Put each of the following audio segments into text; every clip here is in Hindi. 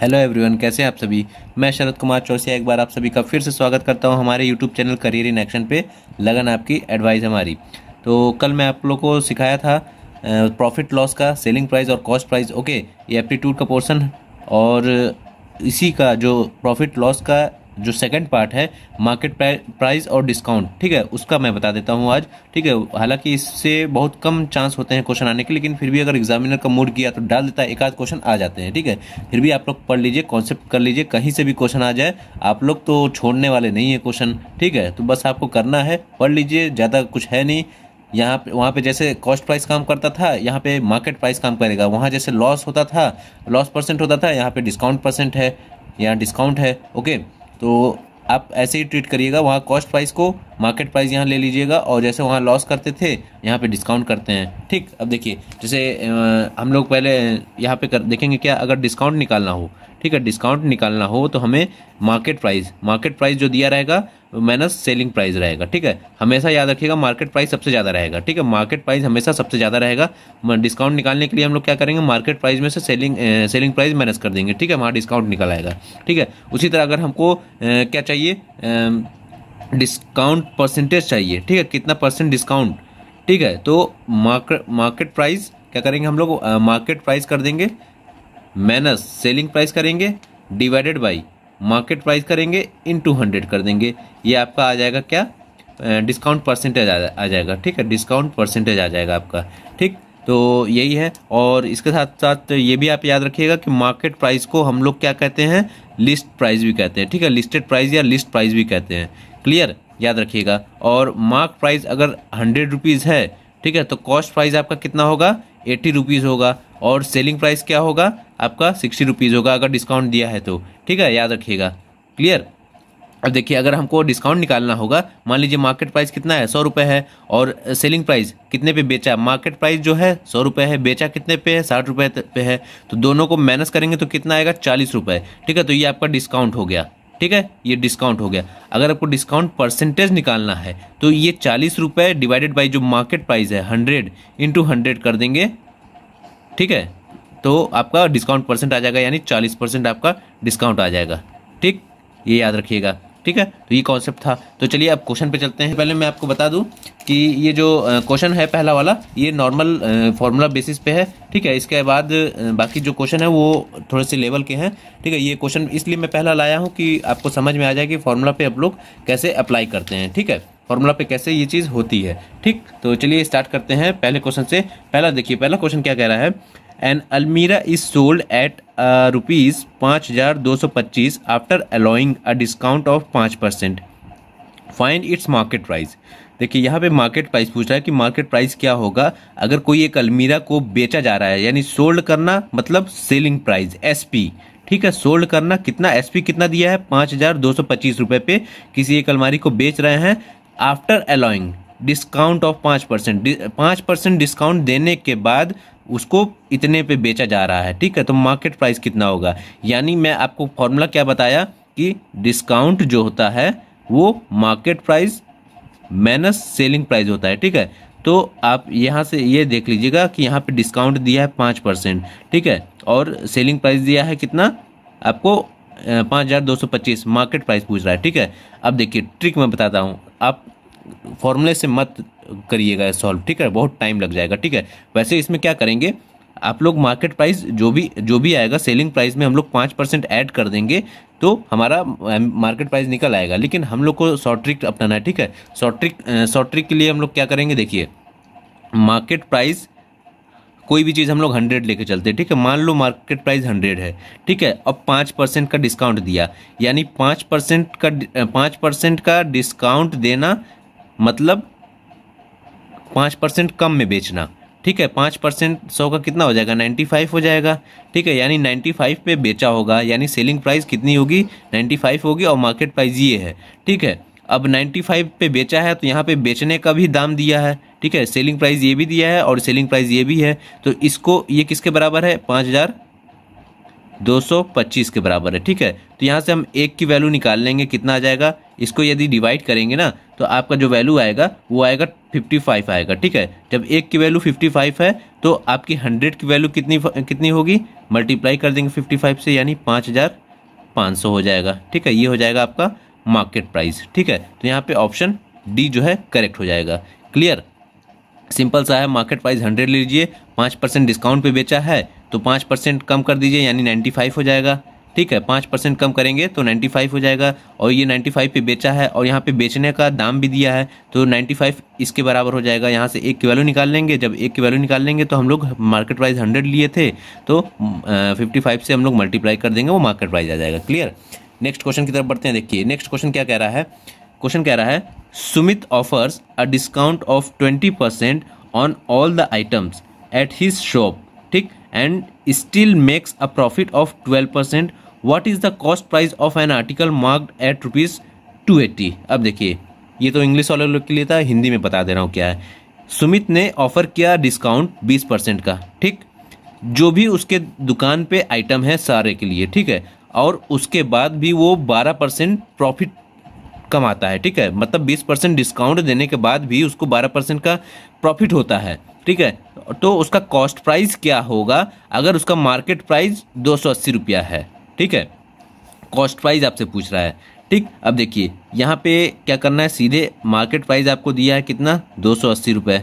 हेलो एवरीवन कैसे आप सभी मैं शरद कुमार चौसिया एक बार आप सभी का फिर से स्वागत करता हूं हमारे YouTube channel career in action पे लगन आपकी एडवाइस हमारी तो कल मैं आप लोग को सिखाया था प्रॉफिट लॉस का सेलिंग प्राइस और कॉस्ट प्राइस ओके ये एप्टीट्यूड का पोर्सन और इसी का जो प्रॉफिट लॉस का जो सेकंड पार्ट है मार्केट प्राइस और डिस्काउंट ठीक है उसका मैं बता देता हूँ आज ठीक है हालांकि इससे बहुत कम चांस होते हैं क्वेश्चन आने के लेकिन फिर भी अगर एग्जामिनर का मूड किया तो डाल देता है एक आध क्वेश्चन आ जाते हैं ठीक है फिर भी आप लोग पढ़ लीजिए कॉन्सेप्ट कर लीजिए कहीं से भी क्वेश्चन आ जाए आप लोग तो छोड़ने वाले नहीं है क्वेश्चन ठीक है तो बस आपको करना है पढ़ लीजिए ज़्यादा कुछ है नहीं यहाँ पे वहाँ पे जैसे कॉस्ट प्राइस काम करता था यहाँ पे मार्केट प्राइस काम करेगा वहाँ जैसे लॉस होता था लॉस परसेंट होता था यहाँ पे डिस्काउंट परसेंट है यहाँ डिस्काउंट है ओके तो आप ऐसे ही ट्रीट करिएगा वहाँ कॉस्ट प्राइस को मार्केट प्राइस यहाँ ले लीजिएगा और जैसे वहाँ लॉस करते थे यहाँ पे डिस्काउंट करते हैं ठीक अब देखिए जैसे हम लोग पहले यहाँ पे कर देखेंगे क्या अगर डिस्काउंट निकालना हो ठीक है डिस्काउंट निकालना हो तो हमें मार्केट प्राइस मार्केट प्राइस जो दिया रहेगा माइनस सेलिंग प्राइस रहेगा ठीक है हमेशा याद रखिएगा मार्केट प्राइस सबसे ज़्यादा रहेगा ठीक है मार्केट प्राइस हमेशा सबसे ज़्यादा रहेगा डिस्काउंट निकालने के लिए हम लोग क्या करेंगे मार्केट प्राइस में से सेलिंग सेलिंग प्राइस माइनस कर देंगे ठीक है वहाँ डिस्काउंट निकल आएगा ठीक है उसी तरह अगर हमको ए, क्या चाहिए डिस्काउंट परसेंटेज चाहिए ठीक है कितना परसेंट डिस्काउंट ठीक है तो मार्केट मार्केट प्राइस क्या करेंगे हम लोग मार्केट प्राइस कर देंगे माइनस सेलिंग प्राइस करेंगे डिवाइडेड बाई मार्केट प्राइस करेंगे इन टू हंड्रेड कर देंगे ये आपका आ जाएगा क्या डिस्काउंट परसेंटेज आ जाएगा ठीक है डिस्काउंट परसेंटेज आ जाएगा आपका ठीक तो यही है और इसके साथ साथ ये भी आप याद रखिएगा कि मार्केट प्राइस को हम लोग क्या कहते हैं लिस्ट प्राइस भी कहते हैं ठीक है लिस्टेड प्राइस या लिस्ट प्राइस भी कहते हैं क्लियर याद रखिएगा और मार्क प्राइस अगर हंड्रेड रुपीज़ है ठीक है तो कॉस्ट प्राइस आपका कितना होगा एट्टी रुपीज़ होगा और सेलिंग प्राइस क्या होगा आपका सिक्सटी रुपीज़ होगा अगर डिस्काउंट दिया है तो ठीक है याद रखिएगा क्लियर अब देखिए अगर हमको डिस्काउंट निकालना होगा मान लीजिए मार्केट प्राइस कितना है सौ रुपये है और सेलिंग प्राइस कितने पे बेचा मार्केट प्राइस जो है सौ रुपये है बेचा कितने पे है साठ रुपये पे है तो दोनों को माइनस करेंगे तो कितना आएगा चालीस रुपये ठीक है तो ये आपका डिस्काउंट हो गया ठीक है ये डिस्काउंट हो गया अगर आपको डिस्काउंट परसेंटेज निकालना है तो ये चालीस रुपये डिवाइडेड बाई जो मार्केट प्राइस है हंड्रेड इंटू हंड्रेड कर देंगे ठीक है तो आपका डिस्काउंट परसेंट आ जाएगा यानी चालीस परसेंट आपका डिस्काउंट आ जाएगा ठीक ये याद रखिएगा ठीक है तो ये कॉन्सेप्ट था तो चलिए आप क्वेश्चन पे चलते हैं पहले मैं आपको बता दूं कि ये जो क्वेश्चन है पहला वाला ये नॉर्मल फार्मूला बेसिस पे है ठीक है इसके बाद बाकी जो क्वेश्चन है वो थोड़े से लेवल के हैं ठीक है ये क्वेश्चन इसलिए मैं पहला लाया हूँ कि आपको समझ में आ जाए कि फार्मूला पे आप लोग कैसे अप्लाई करते हैं ठीक है फार्मूला पे कैसे ये चीज़ होती है ठीक तो चलिए स्टार्ट करते हैं पहले क्वेश्चन से पहला देखिए पहला क्वेश्चन क्या कह रहा है एन अलमीरा इज सोल्ड एट रुपीज़ पाँच हज़ार दो सौ पच्चीस after allowing a discount of पाँच percent find its market price देखिए यहाँ पे मार्केट प्राइस पूछ रहा है कि मार्केट प्राइस क्या होगा अगर कोई एक अलमीरा को बेचा जा रहा है यानी सोल्ड करना मतलब सेलिंग प्राइस एस पी ठीक है सोल्ड करना कितना एस पी कितना दिया है पाँच हज़ार दो सौ पच्चीस रुपये पे किसी एक अलमारी को बेच रहे हैं आफ्टर अलाउइंग डिस्काउंट ऑफ पाँच परसेंट पाँच परसेंट डिस्काउंट देने के बाद उसको इतने पे बेचा जा रहा है ठीक है तो मार्केट प्राइस कितना होगा यानी मैं आपको फॉर्मूला क्या बताया कि डिस्काउंट जो होता है वो market price minus selling price होता है ठीक है तो आप यहाँ से ये देख लीजिएगा कि यहाँ पे डिस्काउंट दिया है पाँच परसेंट ठीक है और सेलिंग प्राइस दिया है कितना आपको पाँच हज़ार दो सौ पच्चीस मार्केट प्राइस पूछ रहा है ठीक है अब देखिए ट्रिक मैं बताता हूँ आप फॉर्मूले से मत करिएगा सॉल्व ठीक है बहुत टाइम लग जाएगा ठीक है वैसे इसमें क्या करेंगे आप लोग मार्केट प्राइस जो भी जो भी आएगा सेलिंग प्राइस में हम लोग पाँच परसेंट ऐड कर देंगे तो हमारा मार्केट प्राइस निकल आएगा लेकिन हम लोग को शॉर्ट ट्रिक अपनाना है ठीक है शॉर्ट ट्रिक शॉर्ट ट्रिक के लिए हम लोग क्या करेंगे देखिए मार्केट प्राइस कोई भी चीज़ हम लोग हंड्रेड लेके चलते हैं ठीक है मान लो मार्केट प्राइस हंड्रेड है ठीक है अब पाँच परसेंट का डिस्काउंट दिया यानी पाँच परसेंट का पाँच परसेंट का डिस्काउंट देना मतलब पाँच परसेंट कम में बेचना ठीक है पाँच परसेंट सौ का कितना हो जाएगा नाइन्टी फाइव हो जाएगा ठीक है यानी नाइन्टी फाइव पर बेचा होगा यानी सेलिंग प्राइस कितनी होगी नाइन्टी फाइव होगी और मार्केट प्राइस ये है ठीक है अब नाइन्टी फाइव पर बेचा है तो यहाँ पे बेचने का भी दाम दिया है ठीक है सेलिंग प्राइस ये भी दिया है और सेलिंग प्राइस ये भी है तो इसको ये किसके बराबर है पाँच हज़ार 225 के बराबर है ठीक है तो यहाँ से हम एक की वैल्यू निकाल लेंगे कितना आ जाएगा इसको यदि डिवाइड करेंगे ना तो आपका जो वैल्यू आएगा वो आएगा 55 आएगा ठीक है जब एक की वैल्यू 55 है तो आपकी 100 की वैल्यू कितनी कितनी होगी मल्टीप्लाई कर देंगे 55 से यानी 5500 हो जाएगा ठीक है ये हो जाएगा आपका मार्केट प्राइस ठीक है तो यहाँ पे ऑप्शन डी जो है करेक्ट हो जाएगा क्लियर सिंपल सा है मार्केट प्राइस हंड्रेड लीजिए पाँच परसेंट डिस्काउंट पे बेचा है तो पाँच परसेंट कम कर दीजिए यानी नाइन्टी फाइव हो जाएगा ठीक है पाँच परसेंट कम करेंगे तो नाइन्टी फाइव हो जाएगा और ये नाइन्टी फाइव पे बेचा है और यहाँ पे बेचने का दाम भी दिया है तो नाइन्टी फाइव इसके बराबर हो जाएगा यहाँ से एक की वैल्यू निकाल लेंगे जब एक की वैल्यू निकाल लेंगे तो हम लोग मार्केट प्राइस हंड्रेड लिए थे तो फिफ्टी फाइव से हम लोग मल्टीप्लाई कर देंगे वो मार्केट प्राइस आ जाएगा क्लियर नेक्स्ट क्वेश्चन की तरफ बढ़ते हैं देखिए नेक्स्ट क्वेश्चन क्या कह रहा है क्वेश्चन कह रहा है Sumit offers a discount of twenty percent on all the items at his shop ठीक and still makes a profit of twelve percent what is the cost price of an article marked at rupees two eighty अब देखिए ये तो इंग्लिश वाले लोग के लिए था हिंदी में बता दे रहा हूँ क्या है सुमित ने ऑफर किया डिस्काउंट बीस परसेंट का ठीक जो भी उसके दुकान पे आइटम है सारे के लिए ठीक है और उसके बाद भी वो बारह परसेंट प्रॉफिट कम आता है ठीक है मतलब बीस परसेंट डिस्काउंट देने के बाद भी उसको बारह परसेंट का प्रॉफिट होता है ठीक है तो उसका कॉस्ट प्राइस क्या होगा अगर उसका मार्केट प्राइस दो सौ अस्सी रुपया है ठीक है कॉस्ट प्राइस आपसे पूछ रहा है ठीक अब देखिए यहाँ पे क्या करना है सीधे मार्केट प्राइस आपको दिया है कितना दो सौ अस्सी रुपये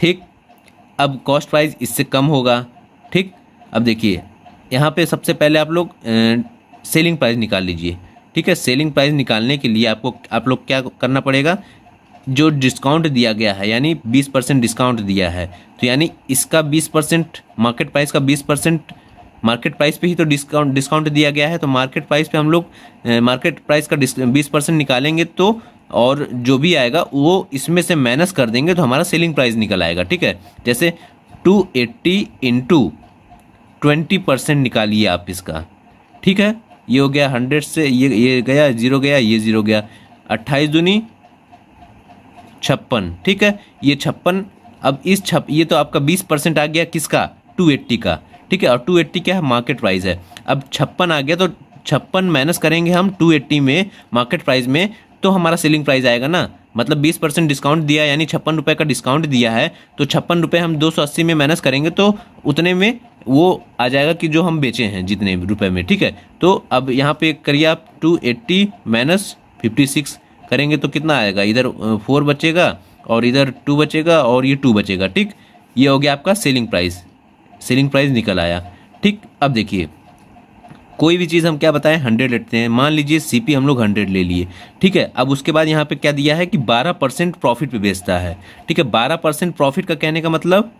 ठीक अब कॉस्ट प्राइस इससे कम होगा ठीक अब देखिए यहाँ पे सबसे पहले आप लोग सेलिंग प्राइस निकाल लीजिए ठीक है सेलिंग प्राइस निकालने के लिए आपको आप लोग क्या करना पड़ेगा जो डिस्काउंट दिया गया है यानी 20 परसेंट डिस्काउंट दिया है तो यानी इसका 20 परसेंट मार्केट प्राइस का 20 परसेंट मार्केट प्राइस पे ही तो डिस्काउंट डिस्काउंट दिया गया है तो मार्केट प्राइस पे हम लोग मार्केट प्राइस का बीस परसेंट निकालेंगे तो और जो भी आएगा वो इसमें से माइनस कर देंगे तो हमारा सेलिंग प्राइस निकल आएगा ठीक है जैसे two eighty into twenty percent निकालिए आप इसका ठीक है ये हो गया हंड्रेड से ये ये गया जीरो गया ये जीरो गया अट्ठाईस दूनी छप्पन ठीक है ये छप्पन अब इस छप ये तो आपका बीस परसेंट आ गया किसका टू एट्टी का ठीक है और टू एट्टी क्या है मार्केट प्राइस है अब छप्पन आ गया तो छप्पन माइनस करेंगे हम टू एट्टी में मार्केट प्राइस में तो हमारा सेलिंग प्राइस आएगा ना मतलब बीस परसेंट डिस्काउंट दिया यानी छप्पन रुपये का डिस्काउंट दिया है तो छप्पन रुपये हम दो सौ अस्सी में माइनस करेंगे तो उतने में वो आ जाएगा कि जो हम बेचे हैं जितने रुपए में ठीक है तो अब यहाँ पे करिए आप two eighty minus fifty six करेंगे तो कितना आएगा इधर फोर बचेगा और इधर टू बचेगा और ये टू बचेगा ठीक ये हो गया आपका सेलिंग प्राइस सेलिंग प्राइस निकल आया ठीक अब देखिए कोई भी चीज़ हम क्या बताएं हंड्रेड लेते हैं मान लीजिए सीपी हम लोग हंड्रेड ले लिए ठीक है अब उसके बाद यहाँ पे क्या दिया है कि बारह परसेंट प्रॉफिट पे बेचता है ठीक है बारह परसेंट प्रॉफिट का कहने का मतलब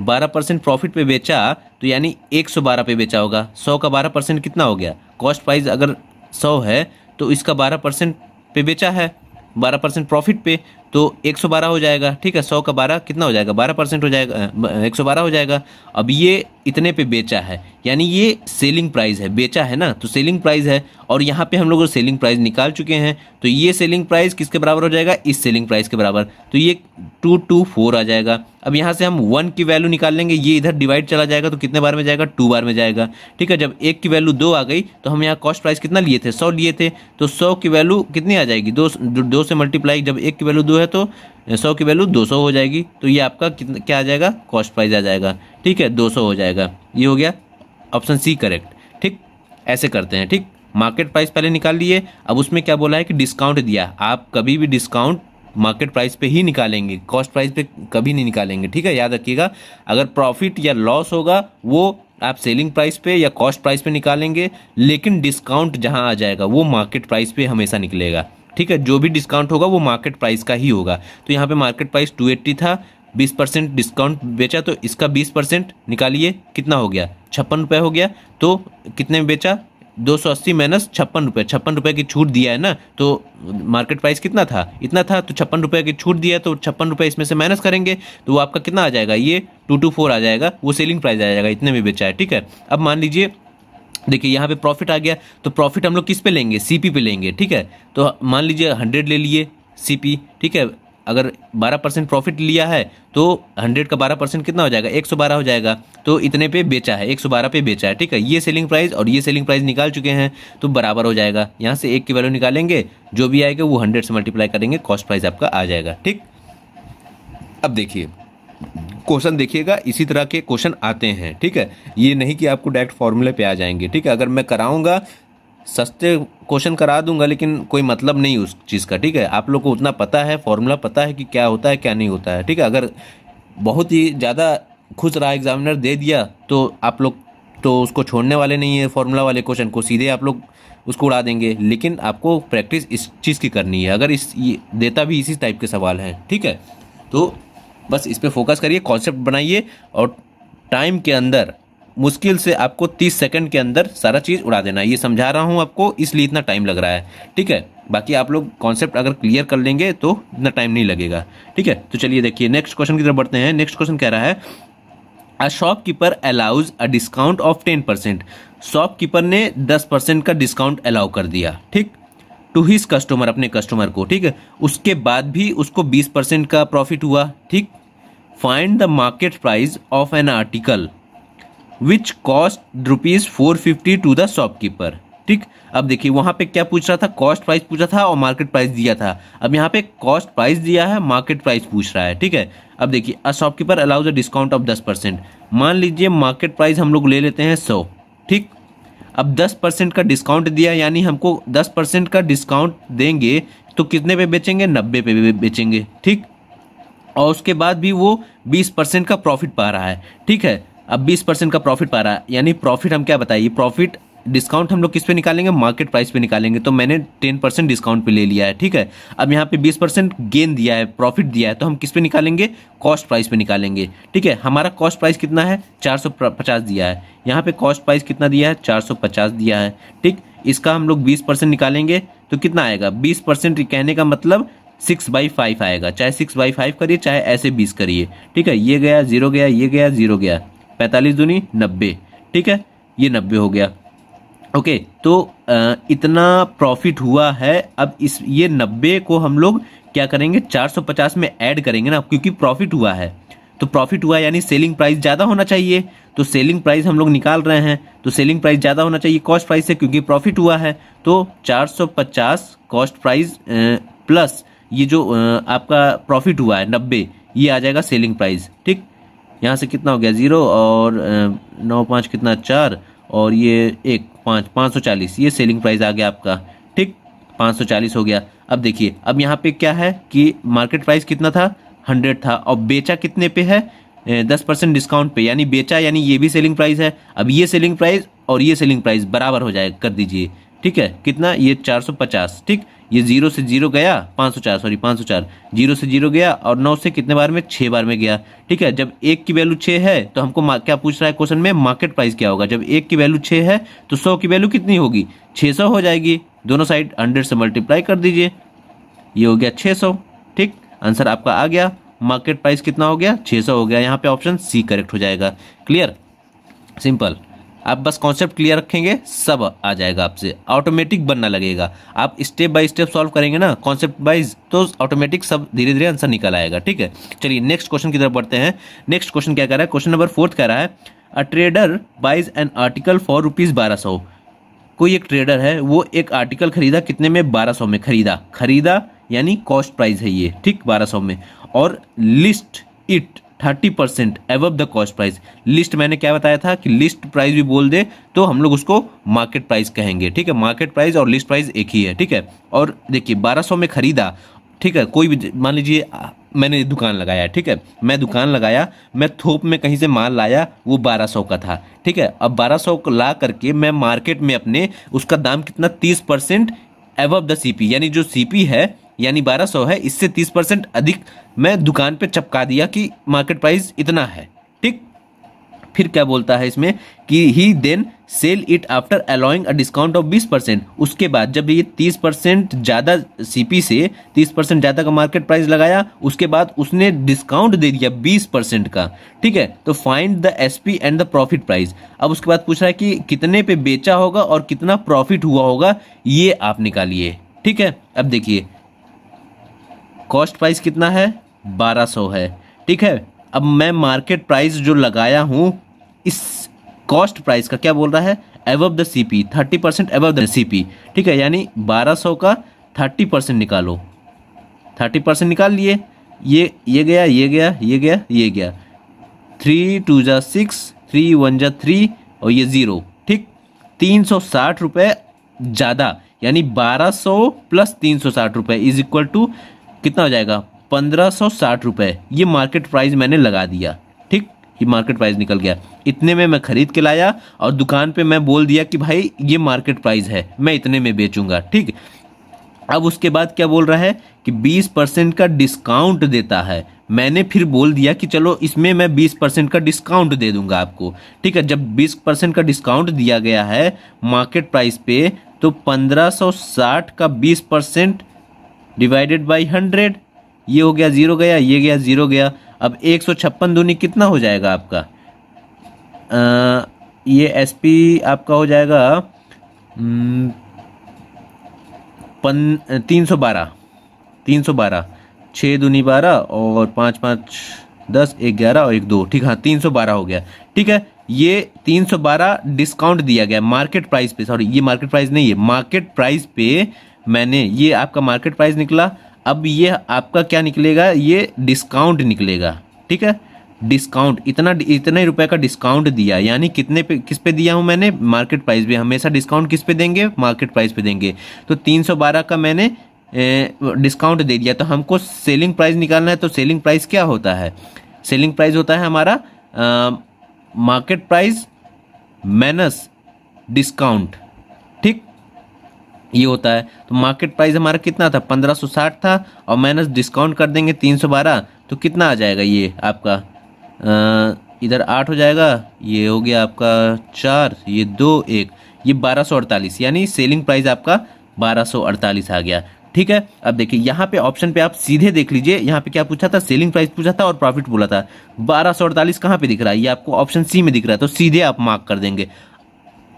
बारह परसेंट प्रॉफिट पे बेचा तो यानी एक सौ बारह पे बेचा होगा सौ का बारह परसेंट कितना हो गया कॉस्ट प्राइस अगर सौ है तो इसका बारह परसेंट पे बेचा है बारह परसेंट प्रॉफिट पे तो 112 हो जाएगा ठीक है सौ का बारह कितना हो जाएगा बारह परसेंट हो जाएगा एक सौ बारह हो जाएगा अब ये इतने पे बेचा है यानी ये सेलिंग प्राइस है बेचा है ना तो सेलिंग प्राइस है और यहाँ पे हम लोग सेलिंग प्राइस निकाल चुके हैं तो ये सेलिंग प्राइस किसके बराबर हो जाएगा इस सेलिंग प्राइस के बराबर तो ये टू टू फोर आ जाएगा अब यहाँ से हम वन की वैल्यू निकाल लेंगे ये इधर डिवाइड चला जाएगा तो कितने बार में जाएगा टू बार में जाएगा ठीक है जब एक की वैल्यू दो आ गई तो हम यहाँ कॉस्ट प्राइस कितना लिए थे सौ लिए थे तो सौ की वैल्यू कितनी आ जाएगी दो दो से मल्टीप्लाई जब एक की वैल्यू दो है तो सौ की वैल्यू दो सौ हो जाएगी तो ये आपका कितना क्या आ जाएगा कॉस्ट प्राइस आ जाएगा ठीक है दो सौ हो जाएगा ये हो गया ऑप्शन सी करेक्ट ठीक ऐसे करते हैं ठीक मार्केट प्राइस पहले निकाल लिए अब उसमें क्या बोला है कि डिस्काउंट दिया आप कभी भी डिस्काउंट मार्केट प्राइस पे ही निकालेंगे कॉस्ट प्राइस पे कभी नहीं निकालेंगे ठीक है याद रखिएगा अगर प्रॉफिट या लॉस होगा वो आप सेलिंग प्राइस पे या कॉस्ट प्राइस पे निकालेंगे लेकिन डिस्काउंट जहां आ जाएगा वो मार्केट प्राइस पे हमेशा निकलेगा ठीक है जो भी डिस्काउंट होगा वो मार्केट प्राइस का ही होगा तो यहाँ पे मार्केट प्राइस 280 था 20 परसेंट डिस्काउंट बेचा तो इसका 20 परसेंट निकालिए कितना हो गया छप्पन रुपये हो गया तो कितने में बेचा दो सौ अस्सी माइनस छप्पन रुपये छप्पन रुपये की छूट दिया है ना तो मार्केट प्राइस कितना था इतना था तो छप्पन रुपये की छूट दिया तो छप्पन रुपये इसमें से माइनस करेंगे तो वो आपका कितना आ जाएगा ये टू टू फोर आ जाएगा वो सेलिंग प्राइस आ जाएगा इतने में बेचा है ठीक है अब मान लीजिए देखिए यहाँ पे प्रॉफिट आ गया तो प्रॉफिट हम लोग किस पे लेंगे सीपी पे लेंगे ठीक है तो मान लीजिए हंड्रेड ले लिए सीपी ठीक है अगर बारह परसेंट प्रॉफिट लिया है तो हंड्रेड का बारह परसेंट कितना हो जाएगा एक सौ बारह हो जाएगा तो इतने पे बेचा है एक सौ बारह पे बेचा है ठीक है ये सेलिंग प्राइस और ये सेलिंग प्राइस निकाल चुके हैं तो बराबर हो जाएगा यहाँ से एक की वैल्यू निकालेंगे जो भी आएगा वो हंड्रेड से मल्टीप्लाई करेंगे कॉस्ट प्राइस आपका आ जाएगा ठीक अब देखिए क्वेश्चन देखिएगा इसी तरह के क्वेश्चन आते हैं ठीक है ये नहीं कि आपको डायरेक्ट फॉर्मूले पे आ जाएंगे ठीक है अगर मैं कराऊंगा सस्ते क्वेश्चन करा दूंगा लेकिन कोई मतलब नहीं उस चीज़ का ठीक है आप लोग को उतना पता है फॉर्मूला पता है कि क्या होता है क्या नहीं होता है ठीक है अगर बहुत ही ज़्यादा खुश रहा एग्जामिनर दे दिया तो आप लोग तो उसको छोड़ने वाले नहीं है फॉर्मूला वाले क्वेश्चन को सीधे आप लोग उसको उड़ा देंगे लेकिन आपको प्रैक्टिस इस चीज़ की करनी है अगर इस देता भी इसी टाइप के सवाल हैं ठीक है तो बस इस पर फोकस करिए कॉन्सेप्ट बनाइए और टाइम के अंदर मुश्किल से आपको तीस सेकंड के अंदर सारा चीज़ उड़ा देना ये समझा रहा हूँ आपको इसलिए इतना टाइम लग रहा है ठीक है बाकी आप लोग कॉन्सेप्ट अगर क्लियर कर लेंगे तो इतना टाइम नहीं लगेगा ठीक है तो चलिए देखिए नेक्स्ट क्वेश्चन की तरफ बढ़ते हैं नेक्स्ट क्वेश्चन कह रहा है a shopkeeper allows a discount of ten percent shopkeeper ने दस परसेंट का डिस्काउंट अलाउ कर दिया ठीक टू हिज कस्टमर अपने कस्टमर को ठीक है उसके बाद भी उसको बीस परसेंट का प्रॉफिट हुआ ठीक find the market price of an article which cost rupees four fifty to the shopkeeper ठीक अब देखिए वहां पे क्या पूछ रहा था कॉस्ट प्राइस पूछा था और मार्केट प्राइस दिया था अब यहाँ पे कॉस्ट प्राइस दिया है मार्केट प्राइस पूछ रहा है ठीक है अब देखिए a shopkeeper allows a discount of दस परसेंट मान लीजिए मार्केट प्राइस हम लोग ले लेते हैं सौ ठीक अब 10 परसेंट का डिस्काउंट दिया यानी हमको 10 परसेंट का डिस्काउंट देंगे तो कितने पे बेचेंगे नब्बे पे बेचेंगे ठीक और उसके बाद भी वो बीस परसेंट का प्रॉफिट पा रहा है ठीक है अब बीस परसेंट का प्रॉफिट पा रहा है यानी प्रॉफिट हम क्या बताइए प्रॉफिट डिस्काउंट हम लोग किस पे निकालेंगे मार्केट प्राइस पे निकालेंगे तो मैंने टेन परसेंट डिस्काउंट पे ले लिया है ठीक है अब यहाँ पे बीस परसेंट गेन दिया है प्रॉफिट दिया है तो हम किस पे निकालेंगे कॉस्ट प्राइस पे निकालेंगे ठीक है हमारा कॉस्ट प्राइस कितना है चार सौ पचास दिया है यहाँ पे कॉस्ट प्राइस कितना दिया है चार सौ पचास दिया है ठीक इसका हम लोग बीस परसेंट निकालेंगे तो कितना आएगा बीस परसेंट कहने का मतलब सिक्स बाई फाइव आएगा चाहे सिक्स बाई फाइव करिए चाहे ऐसे बीस करिए ठीक है ये गया जीरो गया ये गया जीरो गया पैंतालीस दूनी नब्बे ठीक है ये नब्बे हो गया ओके okay, तो इतना प्रॉफिट हुआ है अब इस ये नब्बे को हम लोग क्या करेंगे 450 में ऐड करेंगे ना क्योंकि प्रॉफिट हुआ है तो प्रॉफिट हुआ यानी सेलिंग प्राइस ज़्यादा होना चाहिए तो सेलिंग प्राइस हम लोग निकाल रहे हैं तो सेलिंग प्राइस ज़्यादा होना चाहिए कॉस्ट प्राइस से क्योंकि प्रॉफिट हुआ है तो 450 कॉस्ट प्राइस प्लस ये जो आपका प्रॉफिट हुआ है नब्बे ये आ जाएगा सेलिंग प्राइस ठीक यहाँ से कितना हो गया ज़ीरो और नौ पाँच कितना चार और ये एक पाँच पाँच सौ चालीस ये सेलिंग प्राइस आ गया आपका ठीक पाँच सौ चालीस हो गया अब देखिए अब यहाँ पे क्या है कि मार्केट प्राइस कितना था हंड्रेड था और बेचा कितने पे है दस परसेंट डिस्काउंट पे यानी बेचा यानी ये भी सेलिंग प्राइस है अब ये सेलिंग प्राइस और ये सेलिंग प्राइस बराबर हो जाएगा कर दीजिए ठीक है कितना ये 450 ठीक ये जीरो से जीरो गया 504 सॉरी 504 जीरो से जीरो गया और नौ से कितने बार में छः बार में गया ठीक है जब एक की वैल्यू छः है तो हमको क्या पूछ रहा है क्वेश्चन में मार्केट प्राइस क्या होगा जब एक की वैल्यू छः है तो सौ की वैल्यू कितनी होगी छः सौ हो जाएगी दोनों साइड हंड्रेड से मल्टीप्लाई कर दीजिए ये हो गया छः सौ ठीक आंसर आपका आ गया मार्केट प्राइस कितना हो गया छः सौ हो गया यहाँ पे ऑप्शन सी करेक्ट हो जाएगा क्लियर सिंपल आप बस कॉन्सेप्ट क्लियर रखेंगे सब आ जाएगा आपसे ऑटोमेटिक बनना लगेगा आप स्टेप बाय स्टेप सॉल्व करेंगे ना कॉन्सेप्ट वाइज तो ऑटोमेटिक सब धीरे धीरे आंसर निकल आएगा ठीक है चलिए नेक्स्ट क्वेश्चन की तरफ बढ़ते हैं नेक्स्ट क्वेश्चन क्या कह रहा है क्वेश्चन नंबर फोर्थ कह रहा है a trader buys an article for rupees बारह सौ कोई एक ट्रेडर है वो एक आर्टिकल खरीदा कितने में बारह सौ में खरीदा खरीदा यानी कॉस्ट प्राइस है ये ठीक बारह सौ में और list it thirty percent above the cost price list मैंने क्या बताया था कि लिस्ट प्राइस भी बोल दे तो हम लोग उसको मार्केट प्राइस कहेंगे ठीक है मार्केट प्राइस और लिस्ट प्राइस एक ही है ठीक है और देखिए बारह सौ में खरीदा ठीक है कोई भी मान लीजिए मैंने दुकान लगाया ठीक है मैं दुकान लगाया मैं थोप में कहीं से माल लाया वो बारह सौ का था ठीक है अब बारह सौ ला करके मैं मार्केट में अपने उसका दाम कितना तीस परसेंट एवब द पी यानी जो पी है यानी 1200 है इससे 30 परसेंट अधिक मैं दुकान पे चपका दिया कि मार्केट प्राइस इतना है ठीक फिर क्या बोलता है इसमें कि he then sell it after allowing a discount of 20 percent उसके बाद जब ये 30 परसेंट ज़्यादा सीपी से 30 परसेंट ज़्यादा का मार्केट प्राइस लगाया उसके बाद उसने डिस्काउंट दे दिया 20 परसेंट का ठीक है तो find the SP and the profit price अब उसके बाद पूछ रहा है कि कितने पे बेचा होगा और कितना प्रॉफिट हुआ होगा ये आप निकालिए ठीक है अब देखिए कॉस्ट प्राइस कितना है बारह सौ है ठीक है अब मैं मार्केट प्राइस जो लगाया हूँ इस कॉस्ट प्राइस का क्या बोल रहा है above the C P thirty percent above the C P ठीक है यानी बारह सौ का थर्टी परसेंट निकालो थर्टी परसेंट निकाल लिए ये ये गया ये गया ये गया ये गया थ्री टू जा सिक्स थ्री वन जा थ्री और ये ज़ीरो ठीक तीन सौ साठ रुपये ज़्यादा यानी बारह सौ प्लस तीन सौ साठ रुपये इज इक्वल टू कितना हो जाएगा पंद्रह सौ साठ रुपये ये मार्केट प्राइस मैंने लगा दिया ठीक ये मार्केट प्राइस निकल गया इतने में मैं ख़रीद के लाया और दुकान पे मैं बोल दिया कि भाई ये मार्केट प्राइस है मैं इतने में बेचूंगा ठीक अब उसके बाद क्या बोल रहा है कि 20 परसेंट का डिस्काउंट देता है मैंने फिर बोल दिया कि चलो इसमें मैं 20 परसेंट का डिस्काउंट दे दूंगा आपको ठीक है जब 20 परसेंट का डिस्काउंट दिया गया है मार्केट प्राइस पे तो 1560 का 20 परसेंट डिवाइडेड बाई हंड्रेड ये हो गया ज़ीरो गया ये गया ज़ीरो गया अब एक सौ छप्पन दूनी कितना हो जाएगा आपका आ, ये एस पी आपका हो जाएगा हम्म, पन तीन सौ बारह तीन सौ बारह छः दूनी बारह और पाँच पाँच दस एक ग्यारह और एक दो ठीक हाँ तीन सौ बारह हो गया ठीक है ये तीन सौ बारह डिस्काउंट दिया गया मार्केट प्राइस पे सॉरी ये मार्केट प्राइस नहीं है मार्केट प्राइस पे मैंने ये आपका मार्केट प्राइस निकला अब ये आपका क्या निकलेगा ये डिस्काउंट निकलेगा ठीक है डिस्काउंट इतना इतने रुपए का डिस्काउंट दिया यानी कितने पे किस पे दिया हूँ मैंने मार्केट प्राइस भी हमेशा डिस्काउंट किस पे देंगे मार्केट प्राइस पे देंगे तो 312 का मैंने डिस्काउंट दे दिया तो हमको सेलिंग प्राइस निकालना है तो सेलिंग प्राइस क्या होता है सेलिंग प्राइस होता है हमारा मार्केट प्राइस माइनस डिस्काउंट ये होता है तो मार्केट प्राइस हमारा कितना था 1560 था और माइनस डिस्काउंट कर देंगे 312 तो कितना आ जाएगा ये आपका इधर आठ हो जाएगा ये हो गया आपका चार ये दो एक ये बारह यानी सेलिंग प्राइस आपका 1248 आ गया ठीक है अब देखिए यहाँ पे ऑप्शन पे आप सीधे देख लीजिए यहाँ पे क्या पूछा था सेलिंग प्राइस पूछा था और प्रॉफिट बोला था बारह सौ अड़तालीस कहाँ पे दिख रहा है ये आपको ऑप्शन सी में दिख रहा है तो सीधे आप मार्क कर देंगे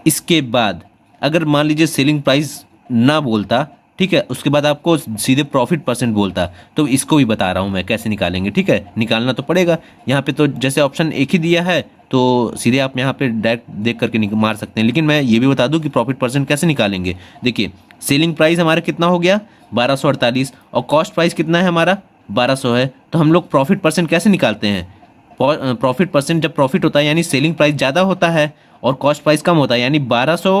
इसके बाद अगर मान लीजिए सेलिंग प्राइस ना बोलता ठीक है उसके बाद आपको सीधे प्रॉफिट परसेंट बोलता तो इसको भी बता रहा हूँ मैं कैसे निकालेंगे ठीक है निकालना तो पड़ेगा यहाँ पे तो जैसे ऑप्शन एक ही दिया है तो सीधे आप यहाँ पे डायरेक्ट देख करके मार सकते हैं लेकिन मैं ये भी बता दूँ कि प्रॉफिट परसेंट कैसे निकालेंगे देखिए सेलिंग प्राइस हमारा कितना हो गया बारह और कॉस्ट प्राइस कितना है हमारा बारह है तो हम लोग प्रॉफिट परसेंट कैसे निकालते हैं प्रॉफिट परसेंट जब प्रॉफिट होता है यानी सेलिंग प्राइस ज़्यादा होता है और कॉस्ट प्राइस कम होता है यानी 1200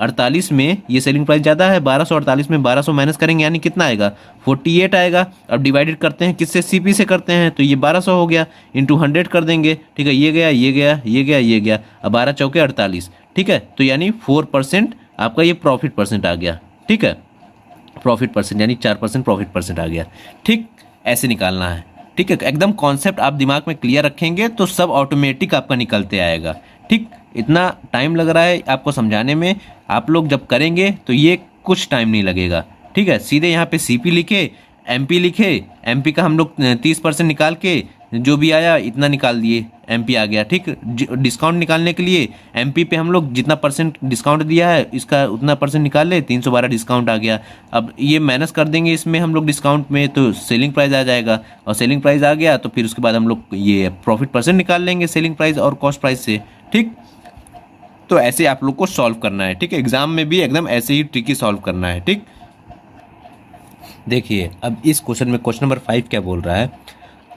अड़तालीस में ये सेलिंग प्राइस ज़्यादा है बारह सौ अड़तालीस में बारह सौ माइनस करेंगे यानी कितना आएगा फोर्टी एट आएगा अब डिवाइडेड करते हैं किससे पी से करते हैं तो ये बारह सौ हो गया इंटू हंड्रेड कर देंगे ठीक है ये गया ये गया ये गया ये गया अब बारह चौके अड़तालीस ठीक है तो यानी फोर परसेंट आपका ये प्रॉफिट परसेंट आ गया ठीक है प्रॉफिट परसेंट यानी चार परसेंट प्रॉफिट परसेंट आ गया ठीक ऐसे निकालना है ठीक है एकदम कॉन्सेप्ट आप दिमाग में क्लियर रखेंगे तो सब ऑटोमेटिक आपका निकलते आएगा ठीक इतना टाइम लग रहा है आपको समझाने में आप लोग जब करेंगे तो ये कुछ टाइम नहीं लगेगा ठीक है सीधे यहाँ पे सी लिखे एम लिखे एम का हम लोग तीस परसेंट निकाल के जो भी आया इतना निकाल दिए एम आ गया ठीक डिस्काउंट निकालने के लिए एम पे हम लोग जितना परसेंट डिस्काउंट दिया है इसका उतना परसेंट निकाल ले तीन सौ बारह डिस्काउंट आ गया अब ये माइनस कर देंगे इसमें हम लोग डिस्काउंट में तो सेलिंग प्राइस आ जाएगा और सेलिंग प्राइस आ गया तो फिर उसके बाद हम लोग ये प्रॉफिट परसेंट निकाल लेंगे सेलिंग प्राइस और कॉस्ट प्राइस से ठीक तो ऐसे आप लोग को सॉल्व करना है ठीक है एग्जाम में भी एकदम ऐसे ही ट्रिकी सॉल्व करना है ठीक देखिए अब इस क्वेश्चन में क्वेश्चन नंबर फाइव क्या बोल रहा है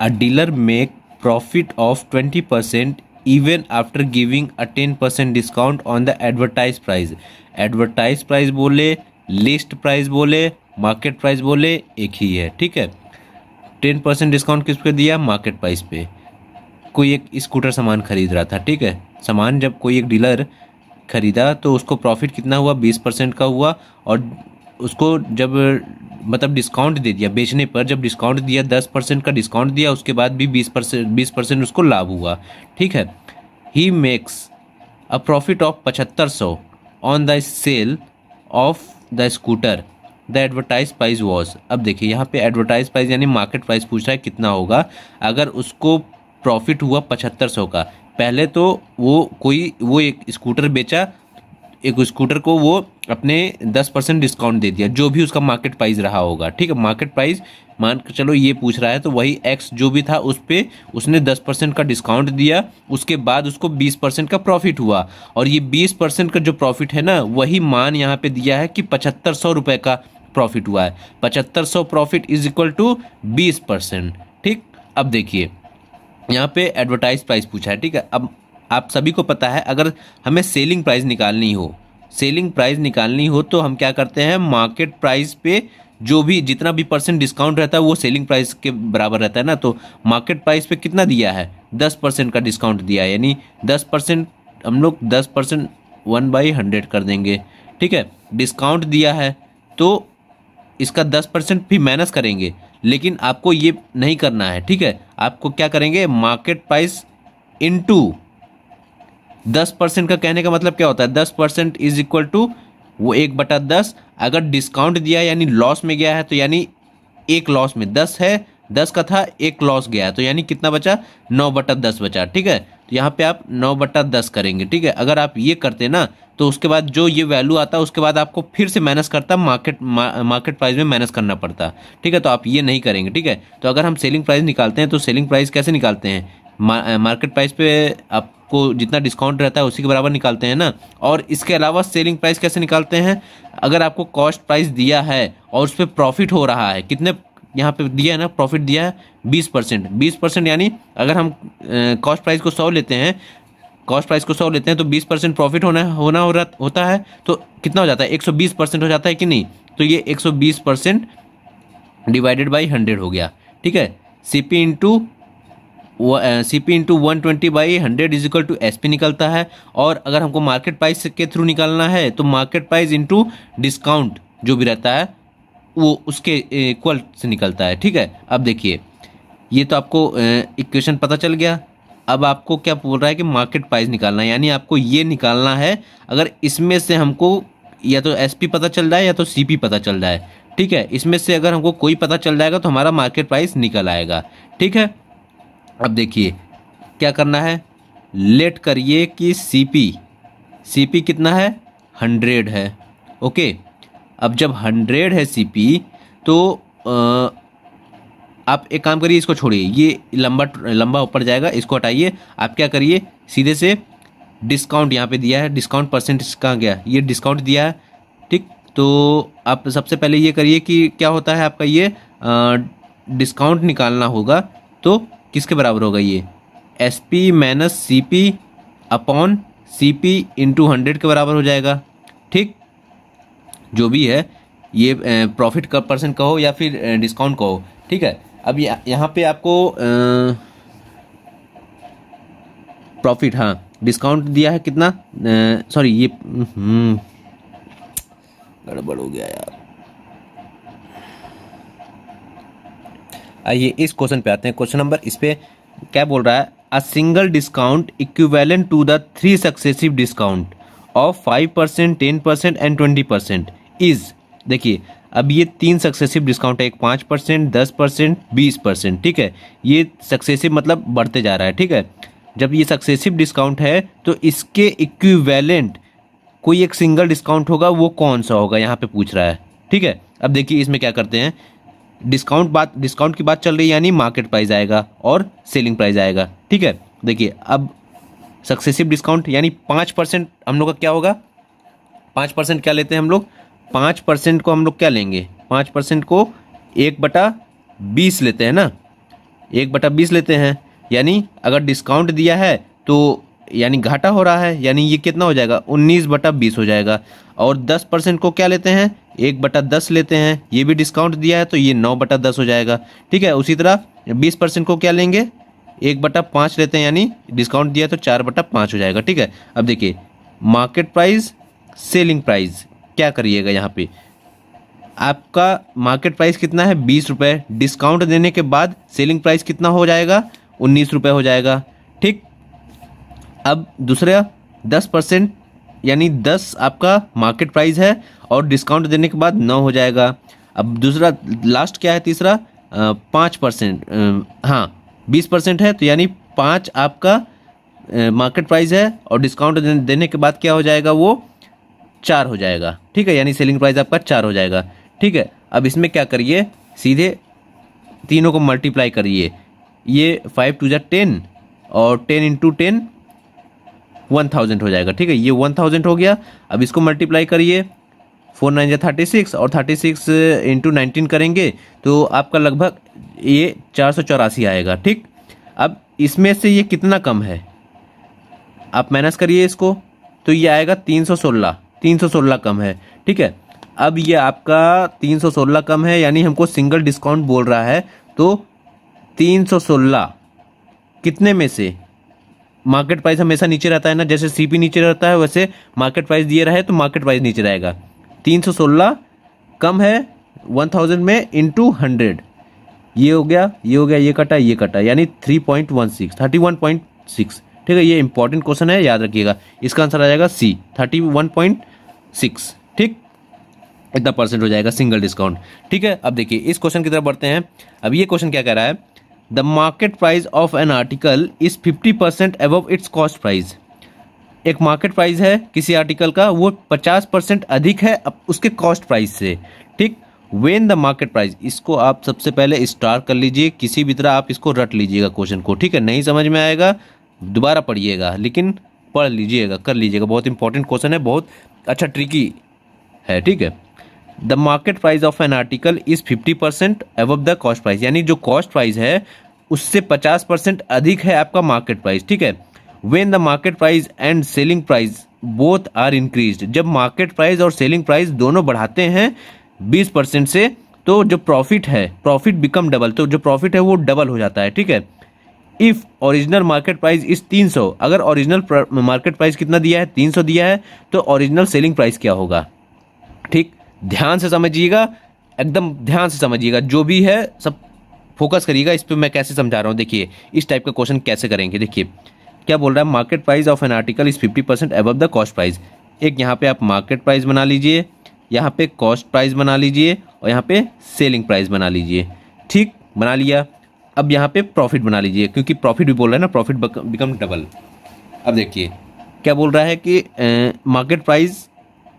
a dealer make profit of twenty percent even after giving a ten percent discount on the advertise price advertise price बोले लिस्ट प्राइस बोले मार्केट प्राइस बोले एक ही है ठीक है टेन परसेंट डिस्काउंट किस पे दिया मार्केट प्राइस पे कोई एक स्कूटर सामान खरीद रहा था ठीक है सामान जब कोई एक डीलर ख़रीदा तो उसको प्रॉफिट कितना हुआ बीस परसेंट का हुआ और उसको जब मतलब डिस्काउंट दे दिया बेचने पर जब डिस्काउंट दिया दस परसेंट का डिस्काउंट दिया उसके बाद भी बीस परसेंट बीस परसेंट उसको लाभ हुआ ठीक है he makes a profit of पचहत्तर सौ on the sale of the scooter the advertise price was अब देखिए यहाँ पे एडवर्टाइज प्राइस यानी मार्केट प्राइस पूछ रहा है कितना होगा अगर उसको प्रॉफिट हुआ पचहत्तर सौ का पहले तो वो कोई वो एक स्कूटर बेचा एक स्कूटर को वो अपने दस परसेंट डिस्काउंट दे दिया जो भी उसका मार्केट प्राइस रहा होगा ठीक है मार्केट प्राइस मान कर चलो ये पूछ रहा है तो वही एक्स जो भी था उस पर उसने दस परसेंट का डिस्काउंट दिया उसके बाद उसको बीस परसेंट का प्रॉफिट हुआ और ये बीस परसेंट का जो प्रॉफिट है ना वही मान यहाँ पे दिया है कि पचहत्तर सौ रुपये का प्रॉफिट हुआ है पचहत्तर सौ प्रॉफिट इज इक्वल टू बीस परसेंट ठीक अब देखिए यहाँ पे एडवर्टाइज प्राइस पूछा है ठीक है अब आप सभी को पता है अगर हमें सेलिंग प्राइस निकालनी हो सेलिंग प्राइस निकालनी हो तो हम क्या करते हैं मार्केट प्राइस पे जो भी जितना भी परसेंट डिस्काउंट रहता है वो सेलिंग प्राइस के बराबर रहता है ना तो मार्केट प्राइस पे कितना दिया है दस परसेंट का डिस्काउंट दिया है यानी दस परसेंट हम लोग दस परसेंट वन बाई हंड्रेड कर देंगे ठीक है डिस्काउंट दिया है तो इसका दस परसेंट भी माइनस करेंगे लेकिन आपको ये नहीं करना है ठीक है आपको क्या करेंगे मार्केट प्राइस इनटू दस परसेंट का कहने का मतलब क्या होता है दस परसेंट इज इक्वल टू वो एक बटा दस अगर डिस्काउंट दिया यानी लॉस में गया है तो यानी एक लॉस में दस है दस का था एक लॉस गया तो यानी कितना बचा नौ बटा दस बचा ठीक है तो यहाँ पे आप नौ बट्टा दस करेंगे ठीक है अगर आप ये करते ना तो उसके बाद जो ये वैल्यू आता है उसके बाद आपको फिर से माइनस करता मार्केट मा, मार्केट प्राइस में माइनस करना पड़ता ठीक है तो आप ये नहीं करेंगे ठीक है तो अगर हम सेलिंग प्राइस निकालते हैं तो सेलिंग प्राइस कैसे निकालते हैं मा, मार्केट प्राइस पे आपको जितना डिस्काउंट रहता है उसी के बराबर निकालते हैं ना और इसके अलावा सेलिंग प्राइस कैसे निकालते हैं अगर आपको कॉस्ट प्राइस दिया है और उस पर प्रॉफिट हो रहा है कितने यहाँ पे दिया है ना प्रॉफिट दिया है बीस परसेंट बीस परसेंट यानी अगर हम कॉस्ट प्राइस को सौ लेते हैं कॉस्ट प्राइस को सौ लेते हैं तो बीस परसेंट प्रॉफिट होना होना हो रहा होता है तो कितना हो जाता है एक सौ बीस परसेंट हो जाता है कि नहीं तो ये एक सौ बीस परसेंट डिवाइडेड बाई हंड्रेड हो गया ठीक है C P into C P into one twenty by hundred is equal to S P निकलता है और अगर हमको मार्केट प्राइस के थ्रू निकालना है तो मार्केट प्राइस इंटू डिस्काउंट जो भी रहता है वो उसके इक्वल से निकलता है ठीक है अब देखिए ये तो आपको इक्वेशन पता चल गया अब आपको क्या बोल रहा है कि मार्केट प्राइस निकालना है यानी आपको ये निकालना है अगर इसमें से हमको या तो एस पता चल रहा है या तो सी पता चल रहा है ठीक है इसमें से अगर हमको कोई पता चल जाएगा तो हमारा मार्केट प्राइस निकल आएगा ठीक है अब देखिए क्या करना है लेट करिए कि सी पी कितना है हंड्रेड है ओके अब जब हंड्रेड है सी तो आप एक काम करिए इसको छोड़िए ये लंबा लंबा ऊपर जाएगा इसको हटाइए आप क्या करिए सीधे से डिस्काउंट यहाँ पे दिया है डिस्काउंट परसेंट कहाँ गया ये डिस्काउंट दिया है ठीक तो आप सबसे पहले ये करिए कि क्या होता है आपका ये डिस्काउंट निकालना होगा तो किसके बराबर होगा ये S P minus C P upon C P into hundred के बराबर हो जाएगा ठीक जो भी है ये प्रॉफिट का परसेंट कहो या फिर डिस्काउंट कहो ठीक है अब यहाँ पे आपको प्रॉफिट हाँ डिस्काउंट दिया है कितना सॉरी ये हम्म, गड़बड़ हो गया यार आइए इस क्वेश्चन पे आते हैं क्वेश्चन नंबर इस पे क्या बोल रहा है a single discount equivalent to the three successive discount of five percent ten percent and twenty percent is देखिए अब ये तीन सक्सेसिव डिस्काउंट है एक पाँच परसेंट दस परसेंट बीस परसेंट ठीक है ये सक्सेसिव मतलब बढ़ते जा रहा है ठीक है जब ये सक्सेसिव डिस्काउंट है तो इसके इक्विवेलेंट कोई एक सिंगल डिस्काउंट होगा वो कौन सा होगा यहाँ पे पूछ रहा है ठीक है अब देखिए इसमें क्या करते हैं डिस्काउंट बात डिस्काउंट की बात चल रही है यानी मार्केट प्राइस आएगा और सेलिंग प्राइस आएगा ठीक है देखिए अब सक्सेसिव डिस्काउंट यानी पाँच परसेंट हम लोग का क्या होगा पाँच परसेंट क्या लेते हैं हम लोग पाँच परसेंट को हम लोग क्या लेंगे पाँच परसेंट को एक बटा बीस लेते हैं ना एक बटा बीस लेते हैं यानी अगर डिस्काउंट दिया है तो यानी घाटा हो रहा है यानी ये कितना हो जाएगा उन्नीस बटा बीस हो जाएगा और दस परसेंट को क्या लेते हैं एक बटा दस लेते हैं ये भी डिस्काउंट दिया है तो ये नौ बटा दस हो जाएगा ठीक है उसी तरह बीस परसेंट को क्या लेंगे एक बटा पाँच लेते हैं यानी डिस्काउंट दिया तो चार बटा पाँच हो जाएगा ठीक है अब देखिए मार्केट प्राइस सेलिंग प्राइस क्या करिएगा यहाँ पे आपका मार्केट प्राइस कितना है बीस रुपये डिस्काउंट देने के बाद सेलिंग प्राइस कितना हो जाएगा उन्नीस रुपये हो जाएगा ठीक अब दूसरा दस परसेंट यानी दस आपका मार्केट प्राइस है और डिस्काउंट देने के बाद नौ हो जाएगा अब दूसरा लास्ट क्या है तीसरा पाँच परसेंट हाँ बीस परसेंट है तो यानी पाँच आपका मार्केट प्राइस है और डिस्काउंट देने के बाद क्या हो जाएगा वो चार हो जाएगा ठीक है यानी सेलिंग प्राइस आपका चार हो जाएगा ठीक है अब इसमें क्या करिए सीधे तीनों को मल्टीप्लाई करिए ये फाइव टू जै टेन और ten into ten one thousand हो जाएगा ठीक है ये वन थाउजेंड हो गया अब इसको मल्टीप्लाई करिए फोर नाइन जै थर्टी सिक्स और थर्टी सिक्स इंटू नाइनटीन करेंगे तो आपका लगभग ये चार सौ चौरासी आएगा ठीक अब इसमें से ये कितना कम है आप माइनस करिए इसको तो ये आएगा तीन सौ सोलह तीन सौ सोलह कम है ठीक है अब ये आपका तीन सौ सोलह कम है यानी हमको सिंगल डिस्काउंट बोल रहा है तो तीन सौ सोलह कितने में से मार्केट प्राइस हमेशा नीचे रहता है ना जैसे सीपी नीचे रहता है वैसे मार्केट प्राइस दिए रहे तो मार्केट प्राइस नीचे रहेगा तीन सौ सोलह कम है वन थाउजेंड में इंटू हंड्रेड ये हो गया ये हो गया ये कटा ये कटा यानी three point one six thirty one point six ठीक है ये इंपॉर्टेंट क्वेश्चन है याद रखिएगा इसका आंसर आ जाएगा C thirty one point six ठीक इतना परसेंट हो जाएगा सिंगल डिस्काउंट ठीक है अब देखिए इस क्वेश्चन की तरफ बढ़ते हैं अब ये क्वेश्चन क्या कह रहा है the market price of an article is fifty percent above its cost price एक मार्केट प्राइस है किसी आर्टिकल का वो पचास परसेंट अधिक है उसके कॉस्ट प्राइस से ठीक वेन द मार्केट प्राइस इसको आप सबसे पहले स्टार कर लीजिए किसी भी तरह आप इसको रट लीजिएगा क्वेश्चन को ठीक है नहीं समझ में आएगा दोबारा पढ़िएगा लेकिन पढ़ लीजिएगा कर लीजिएगा बहुत इंपॉर्टेंट क्वेश्चन है बहुत अच्छा ट्रिकी है ठीक है the market price of an article is fifty percent above the cost price यानी जो कॉस्ट प्राइस है उससे पचास परसेंट अधिक है आपका मार्केट प्राइस ठीक है when the market price and selling price both are increase जब मार्केट प्राइस और सेलिंग प्राइस दोनों बढ़ाते हैं बीस परसेंट से तो जो प्रॉफिट है प्रॉफिट बिकम डबल तो जो प्रॉफिट है वो डबल हो जाता है ठीक है इफ ओरिजिनल मार्केट प्राइस इस 300 अगर ओरिजिनल मार्केट प्राइस कितना दिया है 300 दिया है तो ओरिजिनल सेलिंग प्राइस क्या होगा ठीक ध्यान से समझिएगा एकदम ध्यान से समझिएगा जो भी है सब फोकस करिएगा इस पर मैं कैसे समझा रहा हूँ देखिए इस टाइप का क्वेश्चन कैसे करेंगे देखिए क्या बोल रहा है market price of an article is fifty percent the cost price एक यहाँ पे आप मार्केट प्राइस बना लीजिए यहाँ पे कॉस्ट प्राइस बना लीजिए और यहाँ पे सेलिंग प्राइस बना लीजिए ठीक बना लिया अब यहाँ पे प्रॉफिट बना लीजिए क्योंकि प्रॉफिट भी बोल रहा है ना प्रॉफिट बिकम डबल अब देखिए क्या बोल रहा है कि market price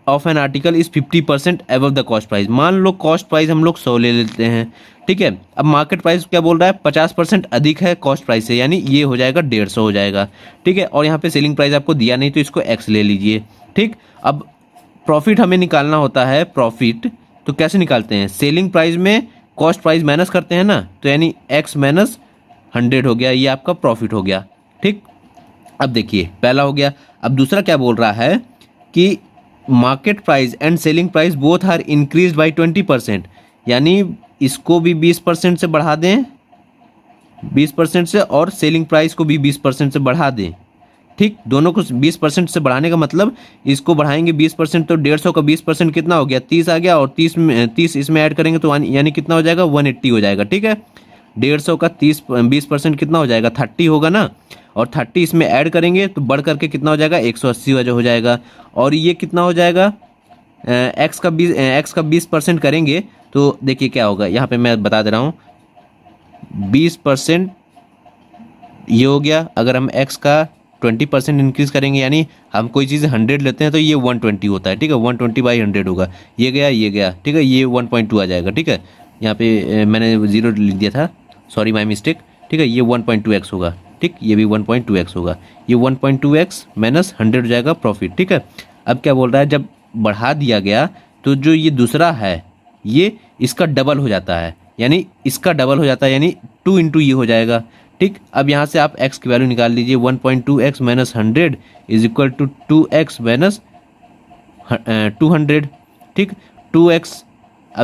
of an article is fifty percent above the cost price मान लो कॉस्ट प्राइस हम लोग सौ ले लेते हैं ठीक है अब मार्केट प्राइस क्या बोल रहा है पचास परसेंट अधिक है कॉस्ट प्राइस से यानी ये हो जाएगा डेढ़ सौ हो जाएगा ठीक है और यहाँ पे सेलिंग प्राइस आपको दिया नहीं तो इसको एक्स ले लीजिए ठीक अब प्रॉफिट हमें निकालना होता है प्रॉफिट तो कैसे निकालते हैं सेलिंग प्राइस में कॉस्ट प्राइस माइनस करते हैं ना तो यानी एक्स माइनस हंड्रेड हो गया ये आपका प्रॉफिट हो गया ठीक अब देखिए पहला हो गया अब दूसरा क्या बोल रहा है कि market price and selling price both are increase by twenty percent यानी इसको भी बीस परसेंट से बढ़ा दें बीस परसेंट से और सेलिंग प्राइस को भी बीस परसेंट से बढ़ा दें ठीक दोनों को 20 परसेंट से बढ़ाने का मतलब इसको बढ़ाएंगे 20 परसेंट तो डेढ़ सौ का 20 परसेंट कितना हो गया 30 आ गया और 30 में तीस इसमें ऐड करेंगे तो यानी कितना हो जाएगा 180 हो जाएगा ठीक है डेढ़ सौ का 30 20 परसेंट कितना हो जाएगा 30 होगा ना और 30 इसमें ऐड करेंगे तो बढ़ करके कितना हो जाएगा 180 हो जाएगा और ये कितना हो जाएगा एक्स का बीस एक्स का बीस परसेंट करेंगे तो देखिए क्या होगा यहाँ पर मैं बता दे रहा हूँ बीस परसेंट ये हो गया अगर हम एक्स का ट्वेंटी परसेंट इंक्रीज़ करेंगे यानी हम कोई चीज़ हंड्रेड लेते हैं तो ये वन ट्वेंटी होता है ठीक है वन ट्वेंटी बाई हंड्रेड होगा ये गया ये गया ठीक है ये वन पॉइंट टू आ जाएगा ठीक है यहाँ पे मैंने ज़ीरो लिख दिया था सॉरी माई मिस्टेक ठीक है ये वन पॉइंट टू एक्स होगा ठीक ये भी वन पॉइंट टू एक्स होगा ये one point two x minus hundred हो जाएगा प्रॉफिट ठीक है अब क्या बोल रहा है जब बढ़ा दिया गया तो जो ये दूसरा है ये इसका डबल हो जाता है यानी इसका डबल हो जाता है यानी टू इंटू ये हो जाएगा ठीक अब यहाँ से आप x की वैल्यू निकाल लीजिए 1.2x point two x minus hundred is equal to two x minus two hundred ठीक टू एक्स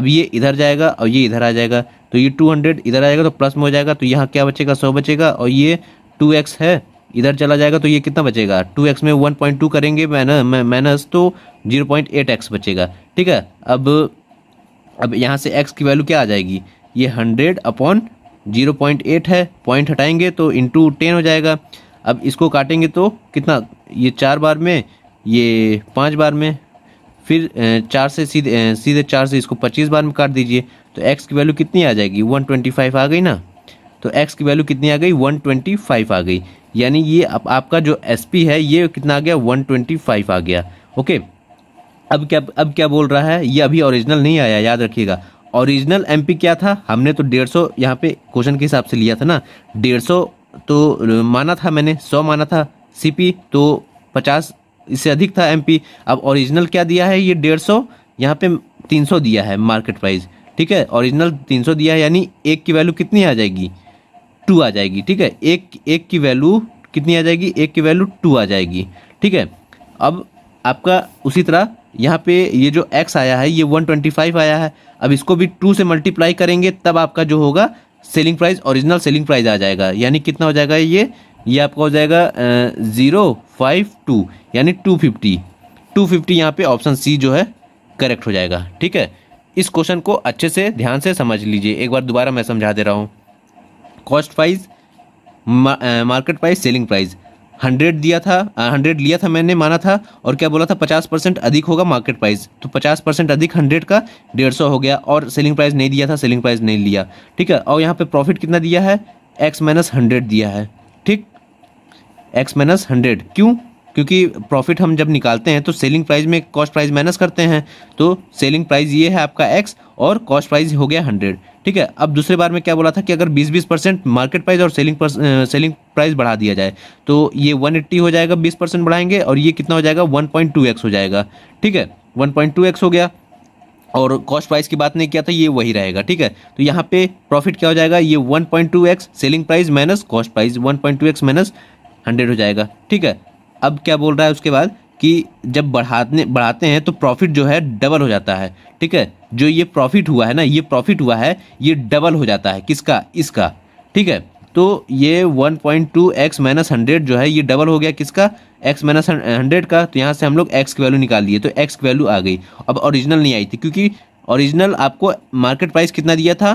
अब ये इधर जाएगा और ये इधर आ जाएगा तो ये टू हंड्रेड इधर जाएगा तो प्लस में हो जाएगा तो यहाँ क्या बचेगा सौ बचेगा और ये टू एक्स है इधर चला जाएगा तो ये कितना बचेगा टू एक्स में वन पॉइंट टू करेंगे माइनस तो जीरो पॉइंट एट एक्स बचेगा ठीक है अब अब यहाँ से एक्स की वैल्यू क्या आ जाएगी ये hundred upon zero point eight है पॉइंट हटाएंगे तो इंटू टेन हो जाएगा अब इसको काटेंगे तो कितना ये चार बार में ये पाँच बार में फिर चार से सीधे सीधे चार से इसको पच्चीस बार में काट दीजिए तो एक्स की वैल्यू कितनी आ जाएगी वन ट्वेंटी फाइव आ गई ना तो एक्स की वैल्यू कितनी आ गई वन ट्वेंटी फाइव आ गई यानी ये आप, आपका जो एस पी है ये कितना आ गया वन ट्वेंटी फाइव आ गया ओके अब क्या अब क्या बोल रहा है ये अभी ओरिजिनल नहीं आया याद रखिएगा ओरिजिनल एमपी क्या था हमने तो डेढ़ सौ यहाँ पे क्वेश्चन के हिसाब से लिया था ना डेढ़ सौ तो माना था मैंने सौ माना था सीपी तो पचास इससे अधिक था एमपी अब ओरिजिनल क्या दिया है ये डेढ़ सौ यहाँ पे तीन सौ दिया है मार्केट प्राइस ठीक है ओरिजिनल तीन सौ दिया है यानी एक की वैल्यू कितनी आ जाएगी टू आ जाएगी ठीक है एक एक की वैल्यू कितनी आ जाएगी एक की वैल्यू टू आ जाएगी ठीक है अब आपका उसी तरह यहाँ पे ये जो एक्स आया है ये वन ट्वेंटी फाइव आया है अब इसको भी टू से मल्टीप्लाई करेंगे तब आपका जो होगा selling price original selling price आ जाएगा यानी कितना हो जाएगा ये ये आपका हो जाएगा ज़ीरो फाइव टू यानी टू फिफ्टी टू फिफ्टी यहाँ पर ऑप्शन सी जो है करेक्ट हो जाएगा ठीक है इस क्वेश्चन को अच्छे से ध्यान से समझ लीजिए एक बार दोबारा मैं समझा दे रहा हूँ cost price market price selling price hundred दिया था हंड्रेड लिया था मैंने माना था और क्या बोला था पचास परसेंट अधिक होगा मार्केट प्राइस तो पचास परसेंट अधिक हंड्रेड का डेढ़ सौ हो गया और सेलिंग प्राइस नहीं दिया था सेलिंग प्राइस नहीं लिया ठीक है और यहाँ पे प्रॉफिट कितना दिया है एक्स माइनस हंड्रेड दिया है ठीक एक्स माइनस हंड्रेड क्यों क्योंकि प्रॉफिट हम जब निकालते हैं तो सेलिंग प्राइस में कॉस्ट प्राइस माइनस करते हैं तो सेलिंग प्राइस ये है आपका एक्स और कॉस्ट प्राइस हो गया हंड्रेड ठीक है अब दूसरे बार में क्या बोला था कि अगर 20-20 परसेंट मार्केट प्राइस और सेलिंग सेलिंग प्राइस बढ़ा दिया जाए तो ये 180 हो जाएगा 20 परसेंट बढ़ाएंगे और ये कितना हो जाएगा 1.2x हो जाएगा ठीक है 1.2x हो गया और कॉस्ट प्राइस की बात नहीं किया था ये वही रहेगा ठीक है तो यहाँ पे प्रॉफिट क्या हो जाएगा ये one selling price minus cost price one minus hundred हो जाएगा ठीक है अब क्या बोल रहा है उसके बाद कि जब बढ़ाने बढ़ाते हैं तो प्रॉफिट जो है डबल हो जाता है ठीक है जो ये प्रॉफिट हुआ है ना ये प्रॉफिट हुआ है ये डबल हो जाता है किसका इसका ठीक है तो ये one point two x minus hundred जो है ये डबल हो गया किसका x माइनस हंड्रेड का तो यहाँ से हम लोग x की वैल्यू निकाल लिए तो x की वैल्यू आ गई अब ओरिजिनल नहीं आई थी क्योंकि ओरिजिनल आपको मार्केट प्राइस कितना दिया था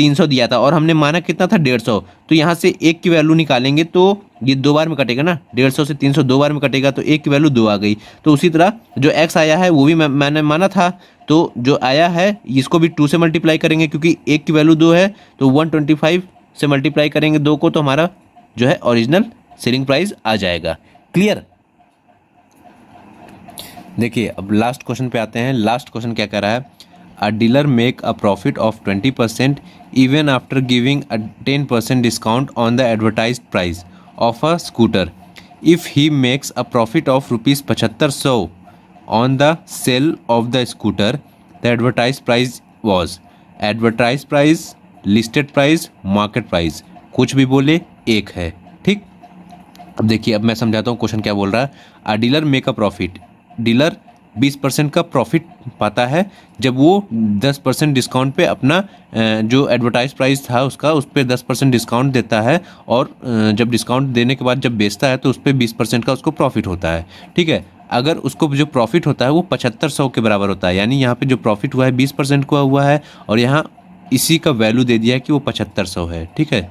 तीन सौ दिया था और हमने माना कितना था डेढ़ सौ तो यहाँ से एक की वैल्यू निकालेंगे तो ये दो बार में कटेगा ना डेढ़ सौ से तीन सौ दो बार में कटेगा तो एक की वैल्यू दो आ गई तो उसी तरह जो एक्स आया है वो भी मैं, मैंने माना था तो जो आया है इसको भी टू से मल्टीप्लाई करेंगे क्योंकि एक की वैल्यू दो है तो वन ट्वेंटी फाइव से मल्टीप्लाई करेंगे दो को तो हमारा जो है ओरिजिनल सेलिंग प्राइस आ जाएगा क्लियर देखिए अब लास्ट क्वेश्चन पे आते हैं लास्ट क्वेश्चन क्या कह रहा है a dealer make a profit of 20% even after giving a 10% discount on the advertised price of a scooter if he makes a profit of rupees 7500 on the sale of the scooter the advertised price was advertised price listed price market price kuch bhi bole ek hai theek ab dekhiye ab main samjhata hu question kya bol raha है a dealer make a profit dealer बीस परसेंट का प्रॉफिट पाता है जब वो दस परसेंट डिस्काउंट पे अपना जो एडवर्टाइज प्राइस था उसका उस पर दस परसेंट डिस्काउंट देता है और जब डिस्काउंट देने के बाद जब बेचता है तो उस पर बीस परसेंट का उसको प्रॉफिट होता है ठीक है अगर उसको जो प्रॉफिट होता है वो पचहत्तर सौ के बराबर होता है यानी यहाँ पे जो प्रॉफिट हुआ है बीस परसेंट का हुआ है और यहाँ इसी का वैल्यू दे दिया है कि वो पचहत्तर सौ है ठीक है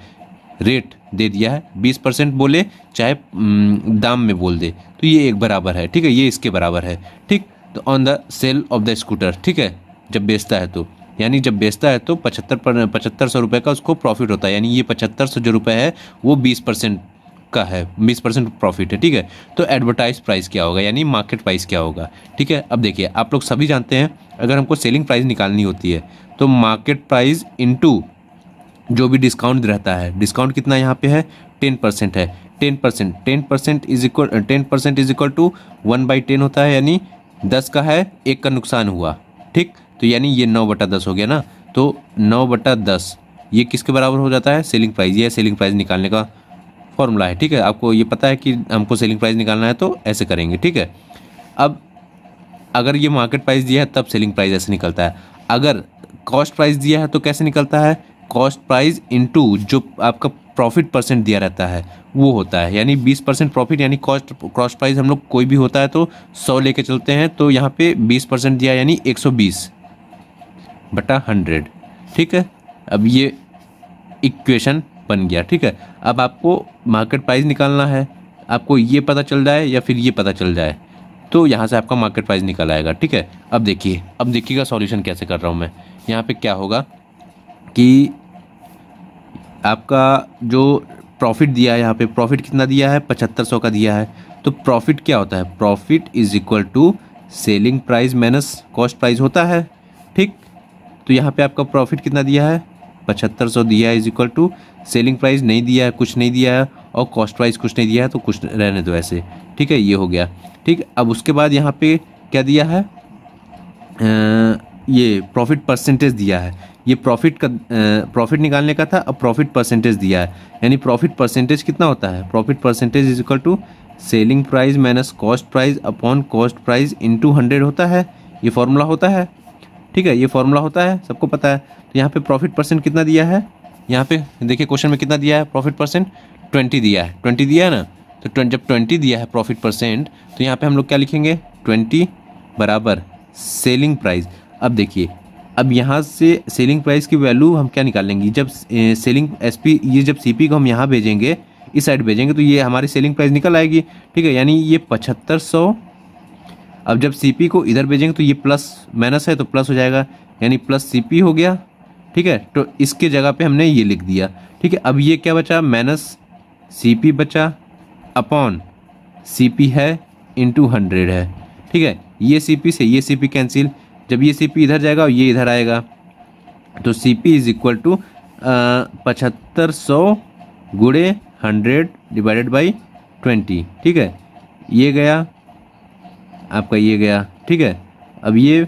रेट दे दिया है बीस परसेंट बोले चाहे दाम में बोल दे तो ये एक बराबर है ठीक है ये इसके बराबर है ठीक तो on the sale of the scooter ठीक है जब बेचता है तो यानी जब बेचता है तो पचहत्तर पर पचहत्तर सौ रुपये का उसको प्रॉफिट होता है यानी ये पचहत्तर सौ जो रुपये है वो बीस परसेंट का है बीस परसेंट प्रॉफिट है ठीक है तो एडवर्टाइज प्राइस क्या होगा यानी मार्केट प्राइस क्या होगा ठीक है अब देखिए आप लोग सभी जानते हैं अगर हमको सेलिंग प्राइस निकालनी होती है तो मार्केट प्राइस इंटू जो भी डिस्काउंट रहता है डिस्काउंट कितना यहाँ पे है टेन परसेंट है ten percent ten percent is equal ten percent is equal to one by ten होता है यानी दस का है एक का नुकसान हुआ ठीक तो यानी ये नौ बटा दस हो गया ना तो नौ बटा दस ये किसके बराबर हो जाता है सेलिंग प्राइस ये सेलिंग प्राइस निकालने का फॉर्मूला है ठीक है आपको ये पता है कि हमको सेलिंग प्राइस निकालना है तो ऐसे करेंगे ठीक है अब अगर ये मार्केट प्राइस दिया है तब सेलिंग प्राइस ऐसे निकलता है अगर कॉस्ट प्राइस दिया है तो कैसे निकलता है कॉस्ट प्राइस इनटू जो आपका प्रॉफिट परसेंट दिया रहता है वो होता है यानी 20 परसेंट प्रॉफिट यानी कॉस्ट क्रॉस प्राइस हम लोग कोई भी होता है तो 100 लेके चलते हैं तो यहाँ पे 20 परसेंट दिया यानी 120 बटा 100 ठीक है अब ये इक्वेशन बन गया ठीक है अब आपको मार्केट प्राइस निकालना है आपको ये पता चल जाए या फिर ये पता चल जाए तो यहाँ से आपका मार्केट प्राइस निकल आएगा ठीक है अब देखिए अब देखिएगा सॉल्यूशन कैसे कर रहा हूँ मैं यहाँ पे क्या होगा कि आपका जो प्रॉफिट दिया है यहाँ पे प्रॉफिट कितना दिया है पचहत्तर सौ का दिया है तो प्रॉफिट क्या होता है profit is equal to selling price minus cost price होता है ठीक तो यहाँ पे आपका प्रॉफिट कितना दिया है पचहत्तर सौ दिया है is equal to selling price नहीं दिया है कुछ नहीं दिया है और कॉस्ट प्राइस कुछ नहीं दिया है तो कुछ रहने दो ऐसे ठीक है ये हो गया ठीक अब उसके बाद यहाँ पे क्या दिया है आ, ये प्रॉफिट परसेंटेज दिया है ये प्रॉफिट का प्रॉफिट निकालने का था अब प्रॉफिट परसेंटेज दिया है यानी प्रॉफिट परसेंटेज कितना होता है profit percentage is equal to selling price minus cost price upon cost price to hundred होता है ये फॉर्मूला होता है ठीक है ये फॉर्मूला होता है सबको पता है तो यहाँ पे प्रॉफिट परसेंट कितना दिया है यहाँ पे देखिए क्वेश्चन में कितना दिया है प्रॉफिट परसेंट ट्वेंटी दिया है ट्वेंटी दिया है ना तो ट्वेंट जब ट्वेंटी दिया है प्रॉफिट परसेंट तो यहाँ पे हम लोग क्या लिखेंगे ट्वेंटी बराबर सेलिंग प्राइज अब देखिए अब यहाँ से सेलिंग प्राइस की वैल्यू हम क्या निकालेंगे जब सेलिंग एसपी ये जब सीपी को हम यहाँ भेजेंगे इस साइड भेजेंगे तो ये हमारी सेलिंग प्राइस निकल आएगी ठीक है यानी ये पचहत्तर सौ अब जब सीपी को इधर भेजेंगे तो ये प्लस माइनस है तो प्लस हो जाएगा यानी प्लस सीपी हो गया ठीक है तो इसके जगह पे हमने ये लिख दिया ठीक है अब ये क्या बचा माइनस सी बचा अपॉन सी है इंटू हंड्रेड है ठीक है ये सी से ये पी कैंसिल जब ये सी पी इधर जाएगा और ये इधर आएगा तो C P is equal to पचहत्तर सौ गुड़े हंड्रेड डिवाइडेड बाई ट्वेंटी ठीक है ये गया आपका ये गया ठीक है अब ये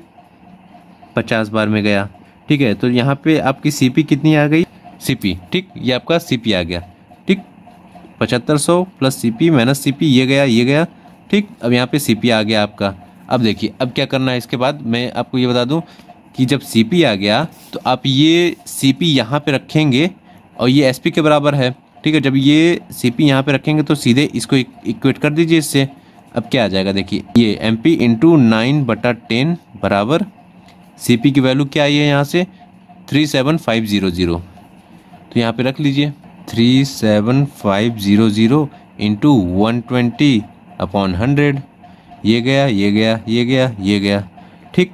पचास बार में गया ठीक है तो यहाँ पे आपकी पी कितनी आ गई पी ठीक ये आपका पी आ गया ठीक पचहत्तर सौ plus C P minus P ये गया ये गया ठीक अब यहाँ पे पी आ गया आपका अब देखिए अब क्या करना है इसके बाद मैं आपको ये बता दूँ कि जब सी आ गया तो आप ये सी पी यहाँ पर रखेंगे और ये एस के बराबर है ठीक है जब ये सी पी यहाँ पर रखेंगे तो सीधे इसको इक्वेट कर दीजिए इससे अब क्या आ जाएगा देखिए ये एम पी इंटू नाइन बटा टेन बराबर सी पी की वैल्यू क्या आई है यहाँ से three seven five zero zero तो यहाँ पे रख लीजिए three seven five zero zero into one twenty upon hundred ये गया ये गया ये गया ये गया ठीक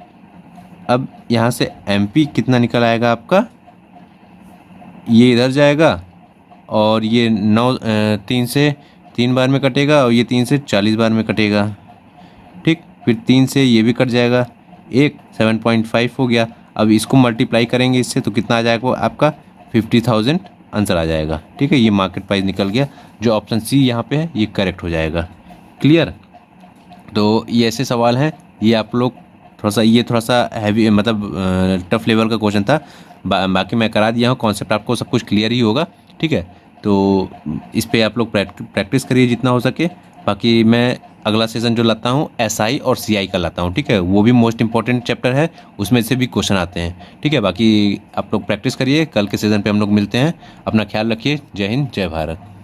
अब यहाँ से एम कितना निकल आएगा आपका ये इधर जाएगा और ये नौ तीन से तीन बार में कटेगा और ये तीन से चालीस बार में कटेगा ठीक फिर तीन से ये भी कट जाएगा एक सेवन पॉइंट फाइव हो गया अब इसको मल्टीप्लाई करेंगे इससे तो कितना आ जाएगा आपका फिफ्टी थाउजेंड आंसर आ जाएगा ठीक है ये मार्केट प्राइस निकल गया जो ऑप्शन सी यहाँ पे है ये करेक्ट हो जाएगा क्लियर तो ये ऐसे सवाल हैं ये आप लोग थोड़ा सा ये थोड़ा सा हैवी मतलब टफ लेवल का क्वेश्चन था बा, बाकी मैं करा दिया हूँ कॉन्सेप्ट आपको सब कुछ क्लियर ही होगा ठीक है तो इस पर आप लोग प्रैक्टिस करिए जितना हो सके बाकी मैं अगला सेशन जो लाता हूँ एस SI और सी का लाता हूँ ठीक है वो भी मोस्ट इंपॉर्टेंट चैप्टर है उसमें से भी क्वेश्चन आते हैं ठीक है बाकी आप लोग प्रैक्टिस करिए कल के सीज़न पे हम लोग मिलते हैं अपना ख्याल रखिए जय हिंद जय भारत